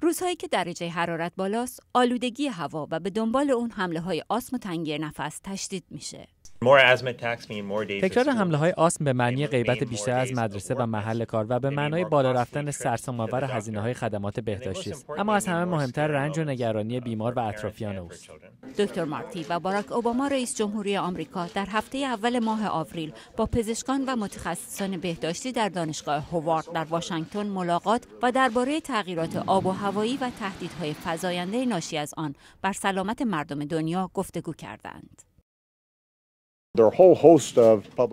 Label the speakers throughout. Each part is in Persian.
Speaker 1: روزهایی که درجه حرارت بالاست، آلودگی هوا و به دنبال اون حمله های آسم و تنگی نفس تشدید میشه. تکرار حمله های آسم به معنی غیبت بیشتر از مدرسه و محل کار و به معنای بالا رفتن سرسام آور هزینه های خدمات بهداشتی است اما از همه مهمتر رنج و نگرانی بیمار و اطرافیان اوست دکتر مارتی و باراک اوباما رئیس جمهوری آمریکا در هفته اول ماه آوریل با پزشکان و متخصصان بهداشتی در دانشگاه هوارد در واشنگتن ملاقات و درباره تغییرات آب و هوایی و تهدیدهای فزاینده ناشی از آن بر سلامت مردم دنیا گفتگو کردند.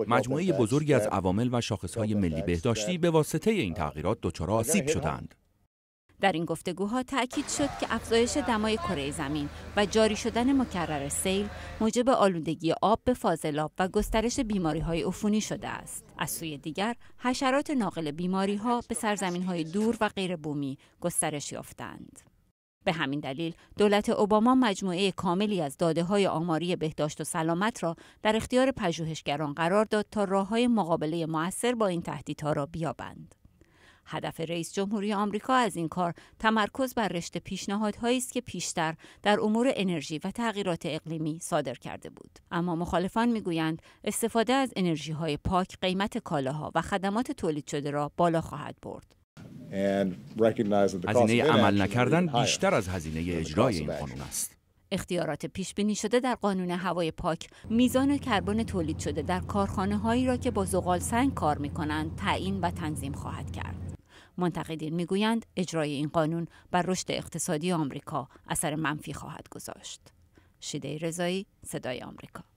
Speaker 1: مجموعه بزرگی از عوامل و شاخصهای ملی بهداشتی به واسطه این تغییرات دچار آسیب شدند. در این گفتگوها تاکید شد که افزایش دمای کره زمین و جاری شدن مکرر سیل موجب آلودگی آب به فاضلاب و گسترش بیماری های عفونی شده است از سوی دیگر حشرات ناقل بیماری ها به سرزمین های دور و غیر بومی گسترش یافتند به همین دلیل دولت اوباما مجموعه کاملی از داده های آماری بهداشت و سلامت را در اختیار پژوهشگران قرار داد تا راه های مقابله موثر با این تهدیدها را بیابند. هدف رئیس جمهوری آمریکا از این کار تمرکز بر رشته پیشنهادهایی است که پیشتر در امور انرژی و تغییرات اقلیمی صادر کرده بود اما مخالفان میگویند استفاده از انرژی های پاک قیمت کالاها و خدمات تولید شده را بالا خواهد برد هزینه عمل نکردن بیشتر از هزینه اجرای این قانون است اختیارات پیش بینی شده در قانون هوای پاک میزان کربن تولید شده در کارخانه هایی را که با زغال سنگ کار می کنند تعیین و تنظیم خواهد کرد. منتقدین میگویند اجرای این قانون بر رشد اقتصادی آمریکا اثر منفی خواهد گذاشت. شیده رضایی صدای آمریکا